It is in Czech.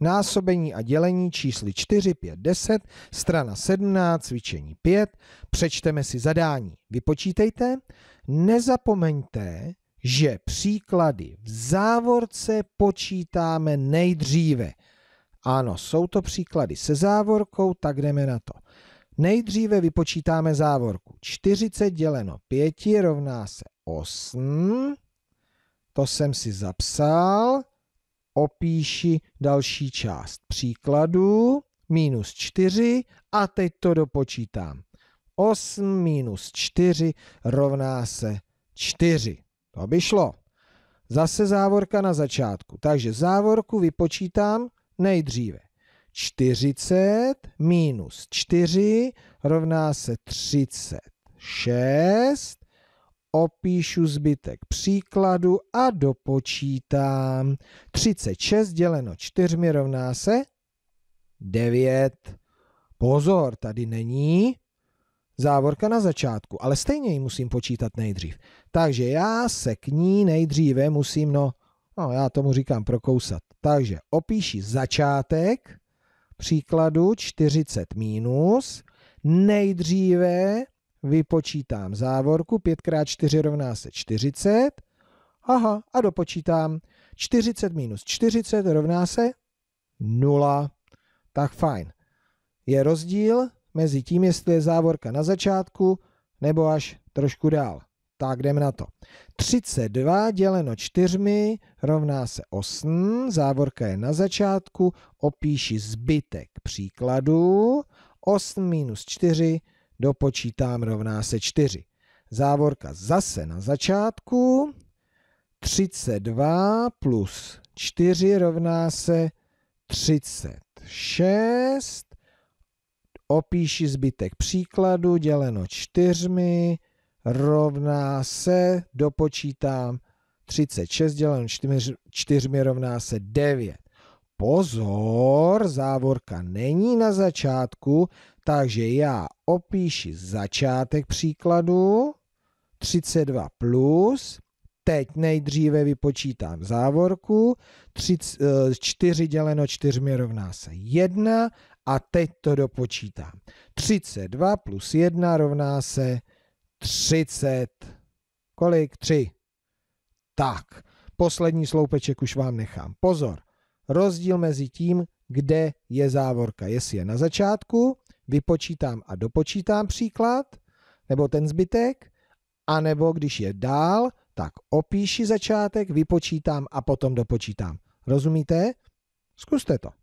násobení a dělení čísly 4, 5, 10, strana 17, cvičení 5, přečteme si zadání, vypočítejte, nezapomeňte, že příklady v závorce počítáme nejdříve. Ano, jsou to příklady se závorkou, tak jdeme na to. Nejdříve vypočítáme závorku. 40 děleno 5 rovná se 8. To jsem si zapsal opíši další část příkladu, minus 4 a teď to dopočítám. 8 minus 4 rovná se 4. To by šlo. Zase závorka na začátku. Takže závorku vypočítám nejdříve. 40 minus 4 rovná se 36 opíšu zbytek příkladu a dopočítám. 36 děleno 4 rovná se 9. Pozor, tady není závorka na začátku, ale stejně ji musím počítat nejdřív. Takže já se k ní nejdříve musím, no, no já tomu říkám prokousat. Takže opíši začátek příkladu 40 minus, nejdříve vypočítám závorku, 5x4 rovná se 40, aha, a dopočítám 40 minus 40 rovná se 0. Tak fajn. Je rozdíl mezi tím, jestli je závorka na začátku nebo až trošku dál. Tak jdeme na to. 32 děleno 4 rovná se 8, závorka je na začátku, opíši zbytek příkladu. 8 minus 4 dopočítám rovná se 4. Závorka zase na začátku. 32 plus 4 rovná se 36. Opíši zbytek příkladu děleno čtyřmi rovná se, dopočítám 36 děleno čtyřmi, čtyřmi rovná se 9. Pozor, závorka není na začátku, takže já opíši začátek příkladu 32 plus, teď nejdříve vypočítám závorku, 4 eh, děleno 4 rovná se 1 a teď to dopočítám. 32 plus 1 rovná se 30. Kolik? 3. Tak, poslední sloupeček už vám nechám. Pozor, rozdíl mezi tím, kde je závorka, jestli je na začátku vypočítám a dopočítám příklad, nebo ten zbytek, anebo když je dál, tak opíši začátek, vypočítám a potom dopočítám. Rozumíte? Zkuste to.